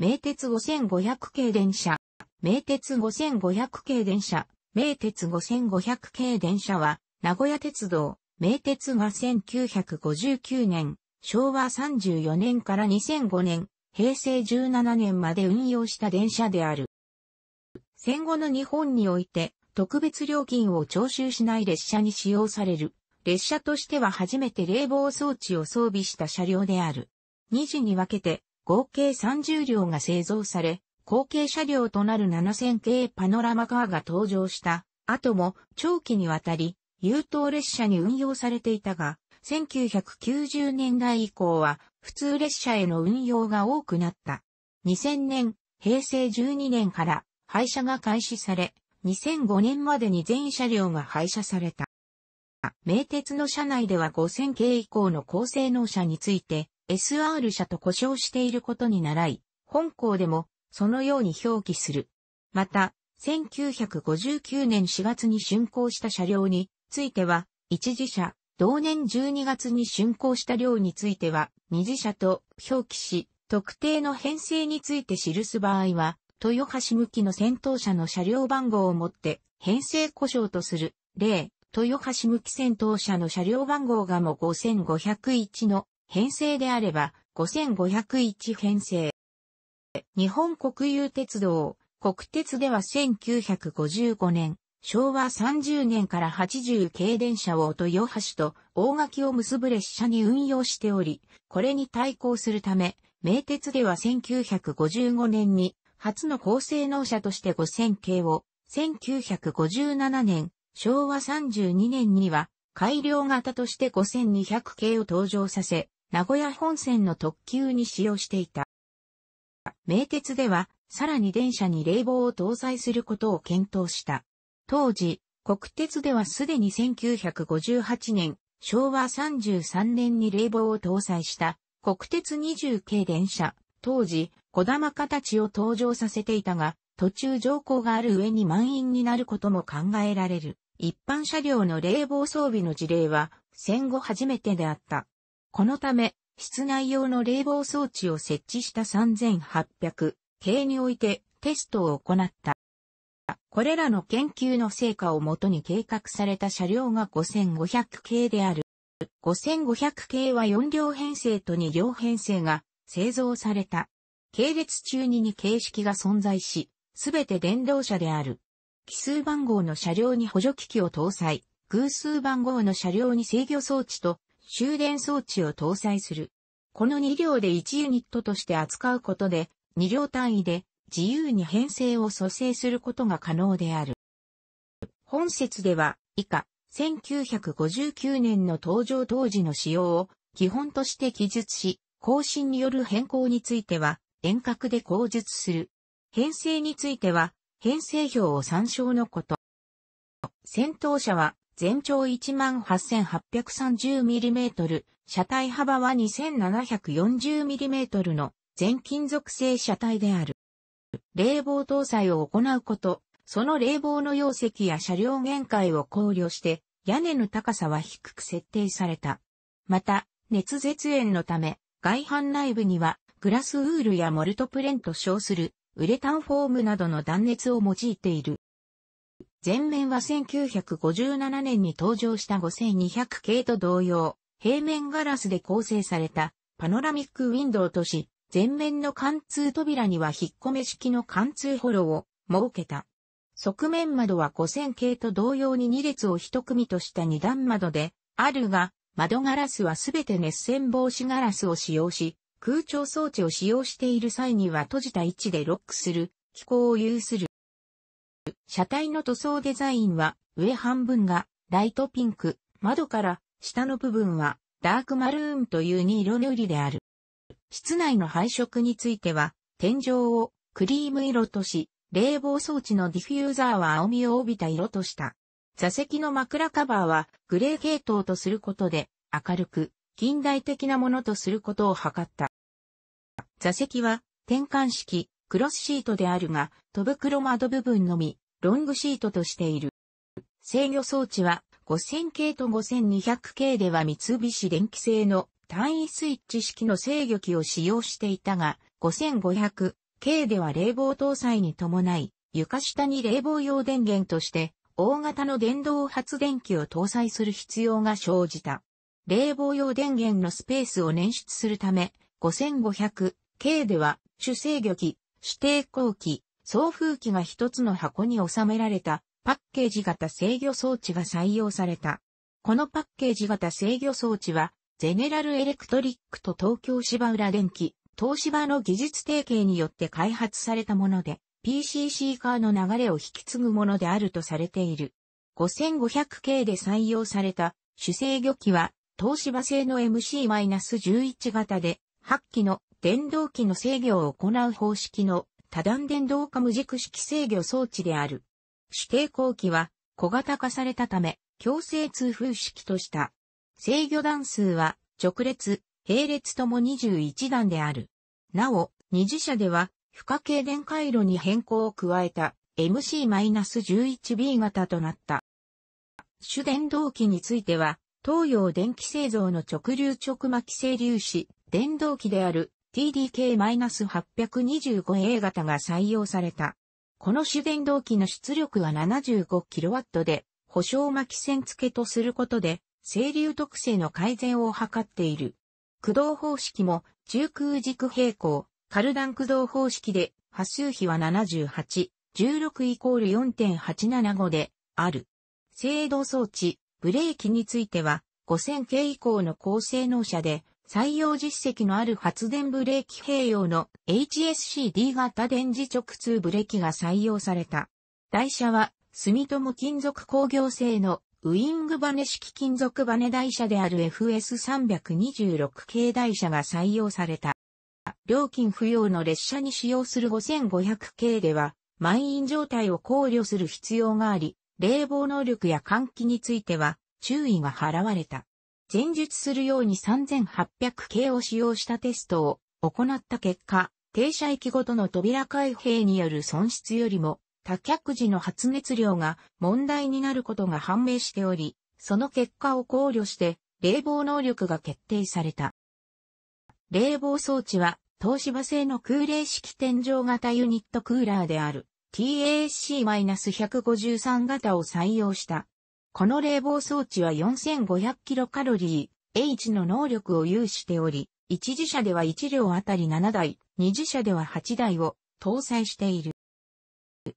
名鉄5500系電車。名鉄5500系電車。名鉄5500系電車は、名古屋鉄道、名鉄が1959年、昭和34年から2005年、平成17年まで運用した電車である。戦後の日本において、特別料金を徴収しない列車に使用される。列車としては初めて冷房装置を装備した車両である。2時に分けて合計30両が製造され、後継車両となる7000系パノラマカーが登場した後も長期にわたり優等列車に運用されていたが、1990年代以降は普通列車への運用が多くなった。2000年、平成12年から廃車が開始され、2005年までに全車両が廃車された。名鉄の車内では5000系以降の高性能車について、SR 社と呼称していることに倣い、本校でもそのように表記する。また、1959年4月に竣工した車両については、一次車、同年12月に竣工した量については、二次車と表記し、特定の編成について記す場合は、豊橋向きの先頭車の車両番号をもって、編成故障とする。例、豊橋向き先頭車の車両番号がも5501の編成であれば5501編成。日本国有鉄道、国鉄では1955年、昭和30年から80系電車を豊橋と大垣を結ぶ列車に運用しており、これに対抗するため、名鉄では1955年に初の高性能車として5000系を、1957年、昭和32年には改良型として5200系を登場させ、名古屋本線の特急に使用していた。名鉄では、さらに電車に冷房を搭載することを検討した。当時、国鉄ではすでに1958年、昭和33年に冷房を搭載した国鉄20系電車、当時、小玉形を登場させていたが、途中乗降がある上に満員になることも考えられる。一般車両の冷房装備の事例は戦後初めてであった。このため、室内用の冷房装置を設置した3800系においてテストを行った。これらの研究の成果をもとに計画された車両が5500系である。5500系は4両編成と2両編成が製造された。系列中に2形式が存在し、すべて電動車である。奇数番号の車両に補助機器を搭載、偶数番号の車両に制御装置と終電装置を搭載する。この2両で1ユニットとして扱うことで、2両単位で自由に編成を蘇生することが可能である。本説では、以下、1959年の登場当時の仕様を基本として記述し、更新による変更については、遠隔で口述する。編成については、編成表を参照のこと。戦闘車は全長 18,830mm、車体幅は 2,740mm の全金属製車体である。冷房搭載を行うこと、その冷房の容積や車両限界を考慮して、屋根の高さは低く設定された。また、熱絶縁のため、外反内部には、グラスウールやモルトプレンと称する、ウレタンフォームなどの断熱を用いている。前面は1957年に登場した5200系と同様、平面ガラスで構成されたパノラミックウィンドウとし、前面の貫通扉には引っ込め式の貫通ホロを設けた。側面窓は5000系と同様に2列を1組とした2段窓であるが、窓ガラスはすべて熱線防止ガラスを使用し、空調装置を使用している際には閉じた位置でロックする機構を有する。車体の塗装デザインは上半分がライトピンク、窓から下の部分はダークマルーンという2色塗りである。室内の配色については天井をクリーム色とし、冷房装置のディフューザーは青みを帯びた色とした。座席の枕カバーはグレー系統とすることで明るく近代的なものとすることを図った。座席は転換式クロスシートであるが、戸袋窓部分のみ、ロングシートとしている。制御装置は、5000系と5200系では三菱電機製の単位スイッチ式の制御機を使用していたが、5500系では冷房搭載に伴い、床下に冷房用電源として、大型の電動発電機を搭載する必要が生じた。冷房用電源のスペースを捻出するため、5500系では主制御機指定後期、送風機が一つの箱に収められたパッケージ型制御装置が採用された。このパッケージ型制御装置は、ゼネラルエレクトリックと東京芝浦電機、東芝の技術提携によって開発されたもので、PCC カーの流れを引き継ぐものであるとされている。5500系で採用された主制御機は、東芝製の MC-11 型で、8機の電動機の制御を行う方式の多段電動化無軸式制御装置である。主抵抗機は小型化されたため、強制通風式とした。制御段数は直列、並列とも21段である。なお、二次車では、不可系電回路に変更を加えた MC-11B 型となった。主電動機については、東洋電気製造の直流直巻製粒子、電動機である TDK-825A 型が採用された。この主電動機の出力は 75kW で、保証巻線付けとすることで、整流特性の改善を図っている。駆動方式も中空軸平行、カルダン駆動方式で、波数比は78、16イコール4.875で、ある。制動装置、ブレーキについては、5000系以降の高性能車で、採用実績のある発電ブレーキ併用の HSCD 型電磁直通ブレーキが採用された。台車は住友金属工業製のウイングバネ式金属バネ台車である FS326 系台車が採用された。料金不要の列車に使用する5500系では満員状態を考慮する必要があり、冷房能力や換気については注意が払われた。前述するように3800系を使用したテストを行った結果、停車駅ごとの扉開閉による損失よりも、多脚時の発熱量が問題になることが判明しており、その結果を考慮して冷房能力が決定された。冷房装置は東芝製の空冷式天井型ユニットクーラーである TAC-153 型を採用したこの冷房装置は 4500kcal、H の能力を有しており、一自社では1両あたり7台、二自社では8台を搭載している。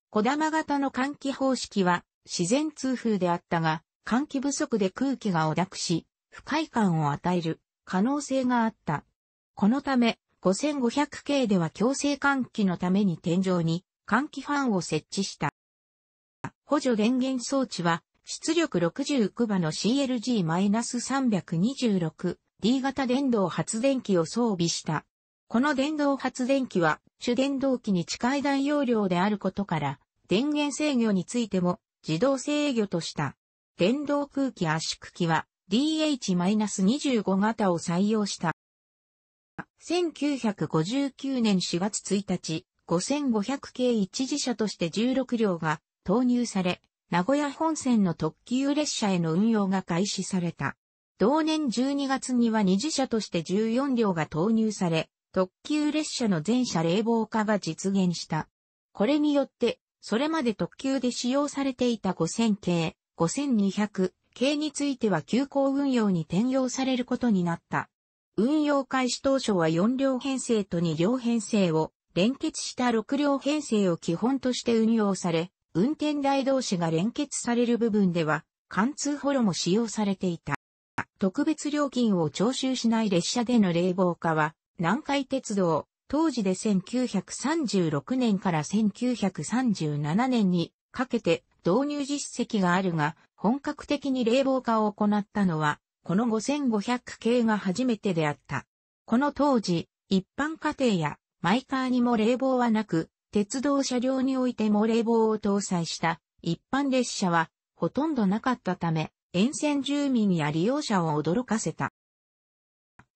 小玉型の換気方式は自然通風であったが、換気不足で空気が汚濁し、不快感を与える可能性があった。このため、5500系では強制換気のために天井に換気ファンを設置した。補助電源装置は出力69馬の CLG-326 D 型電動発電機を装備した。この電動発電機は主電動機に近い大容量であることから、電源制御についても自動制御とした。電動空気圧縮機は DH-25 型を採用した。1959年4月1日、5500系一次車として16両が投入され、名古屋本線の特急列車への運用が開始された。同年12月には二次車として14両が投入され、特急列車の全車冷房化が実現した。これによって、それまで特急で使用されていた5000系、5200系については急行運用に転用されることになった。運用開始当初は4両編成と2両編成を連結した6両編成を基本として運用され、運転台同士が連結される部分では、貫通ホロも使用されていた。特別料金を徴収しない列車での冷房化は、南海鉄道、当時で1936年から1937年にかけて導入実績があるが、本格的に冷房化を行ったのは、この5500系が初めてであった。この当時、一般家庭やマイカーにも冷房はなく、鉄道車両においても冷房を搭載した一般列車はほとんどなかったため、沿線住民や利用者を驚かせた。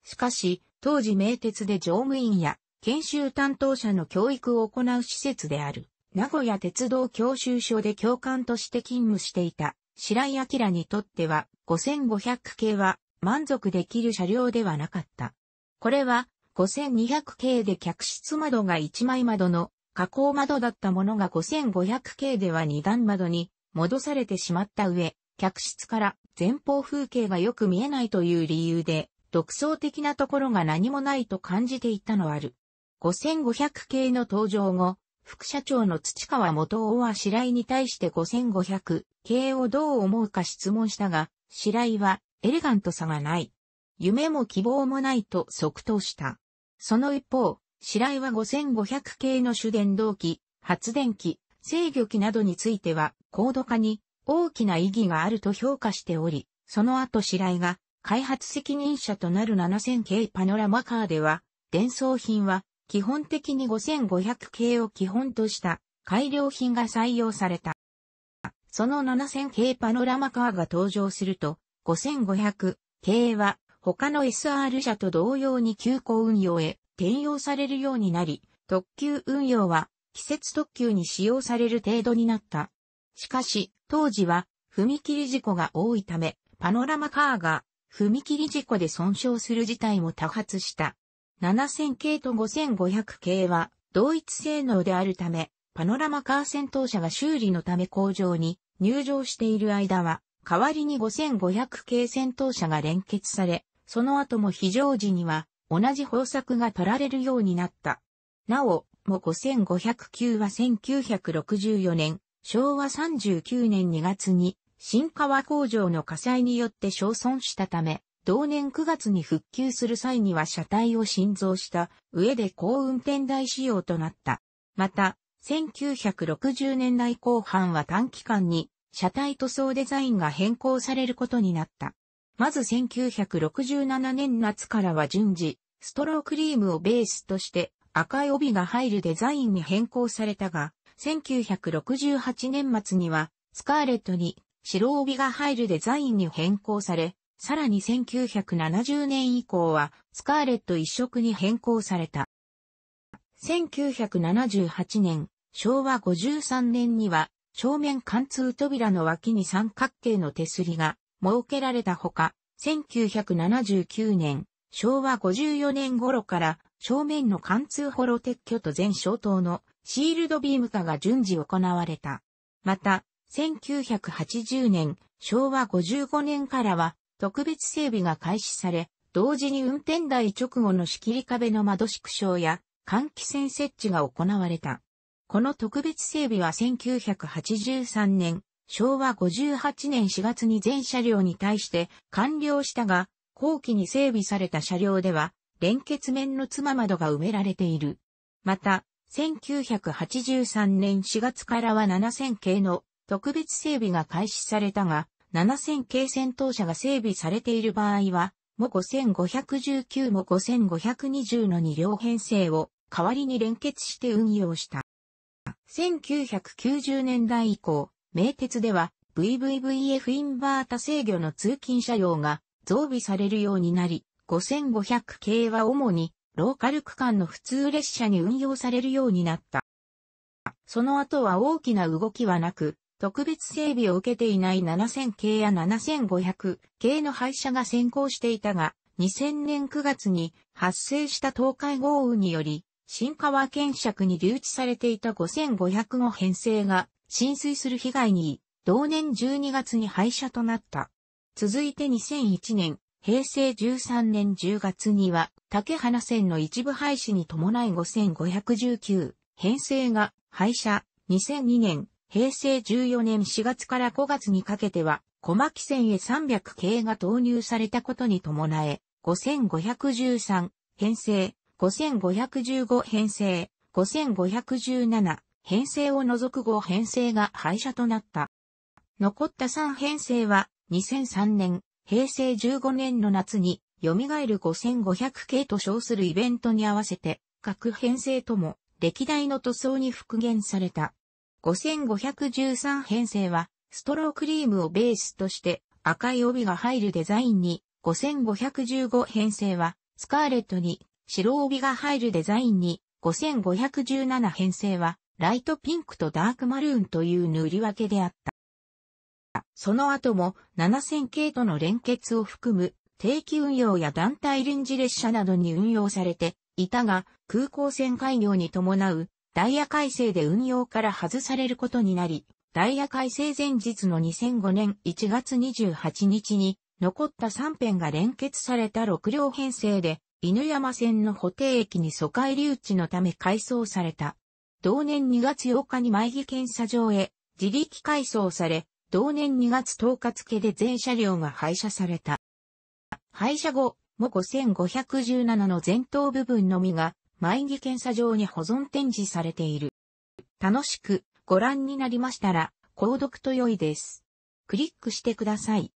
しかし、当時名鉄で乗務員や研修担当者の教育を行う施設である、名古屋鉄道教習所で教官として勤務していた白井明にとっては5500系は満足できる車両ではなかった。これは5200系で客室窓が1枚窓の加工窓だったものが 5500K では2段窓に戻されてしまった上、客室から前方風景がよく見えないという理由で、独創的なところが何もないと感じていたのある。5500系の登場後、副社長の土川元夫は白井に対して5500系をどう思うか質問したが、白井はエレガントさがない。夢も希望もないと即答した。その一方、白井は5500系の主電動機、発電機、制御機などについては、高度化に大きな意義があると評価しており、その後白井が開発責任者となる7000系パノラマカーでは、伝送品は基本的に5500系を基本とした改良品が採用された。その7000系パノラマカーが登場すると、5500系は他の SR 社と同様に急行運用へ転用されるようになり、特急運用は季節特急に使用される程度になった。しかし、当時は踏切事故が多いため、パノラマカーが踏切事故で損傷する事態も多発した。7000系と5500系は同一性能であるため、パノラマカー戦闘車が修理のため工場に入場している間は、代わりに5500系戦闘車が連結され、その後も非常時には同じ方策が取られるようになった。なお、も5509は1964年、昭和39年2月に、新川工場の火災によって焼損したため、同年9月に復旧する際には車体を新造した上で高運転台仕様となった。また、1960年代後半は短期間に車体塗装デザインが変更されることになった。まず1967年夏からは順次、ストロークリームをベースとして赤い帯が入るデザインに変更されたが、1968年末にはスカーレットに白帯が入るデザインに変更され、さらに1970年以降はスカーレット一色に変更された。1978年、昭和53年には正面貫通扉の脇に三角形の手すりが設けられたほか、1979年、昭和54年頃から正面の貫通ホロ撤去と全消灯のシールドビーム化が順次行われた。また、1980年、昭和55年からは特別整備が開始され、同時に運転台直後の仕切り壁の窓縮小や換気扇設置が行われた。この特別整備は1983年、昭和58年4月に全車両に対して完了したが、後期に整備された車両では、連結面の妻窓が埋められている。また、1983年4月からは7000系の特別整備が開始されたが、7000系戦闘車が整備されている場合は、も5519も5520の2両編成を代わりに連結して運用した。1990年代以降、名鉄では VVVF インバータ制御の通勤車両が増備されるようになり、5500系は主にローカル区間の普通列車に運用されるようになった。その後は大きな動きはなく、特別整備を受けていない7000系や7500系の廃車が先行していたが、2000年9月に発生した東海豪雨により、新川県尺に留置されていた5500の編成が浸水する被害に、同年12月に廃車となった。続いて2001年、平成13年10月には、竹花線の一部廃止に伴い5519、編成が廃車、2002年、平成14年4月から5月にかけては、小牧線へ300系が投入されたことに伴え、5513編成、5515編成、5517編成を除く後編成が廃車となった。残った3編成は2003年、平成15年の夏に、蘇る5500系と称するイベントに合わせて、各編成とも、歴代の塗装に復元された。5513編成は、ストロークリームをベースとして、赤い帯が入るデザインに、5515編成は、スカーレットに、白帯が入るデザインに、5517編成は、ライトピンクとダークマルーンという塗り分けであった。その後も7000系との連結を含む定期運用や団体臨時列車などに運用されていたが、空港線開業に伴うダイヤ改正で運用から外されることになり、ダイヤ改正前日の2005年1月28日に残った3編が連結された6両編成で、犬山線の補定駅に疎開留置のため改装された。同年2月8日に前木検査場へ自力改装され、同年2月10日付で全車両が廃車された。廃車後、も5517の前頭部分のみが、前木検査場に保存展示されている。楽しくご覧になりましたら、購読と良いです。クリックしてください。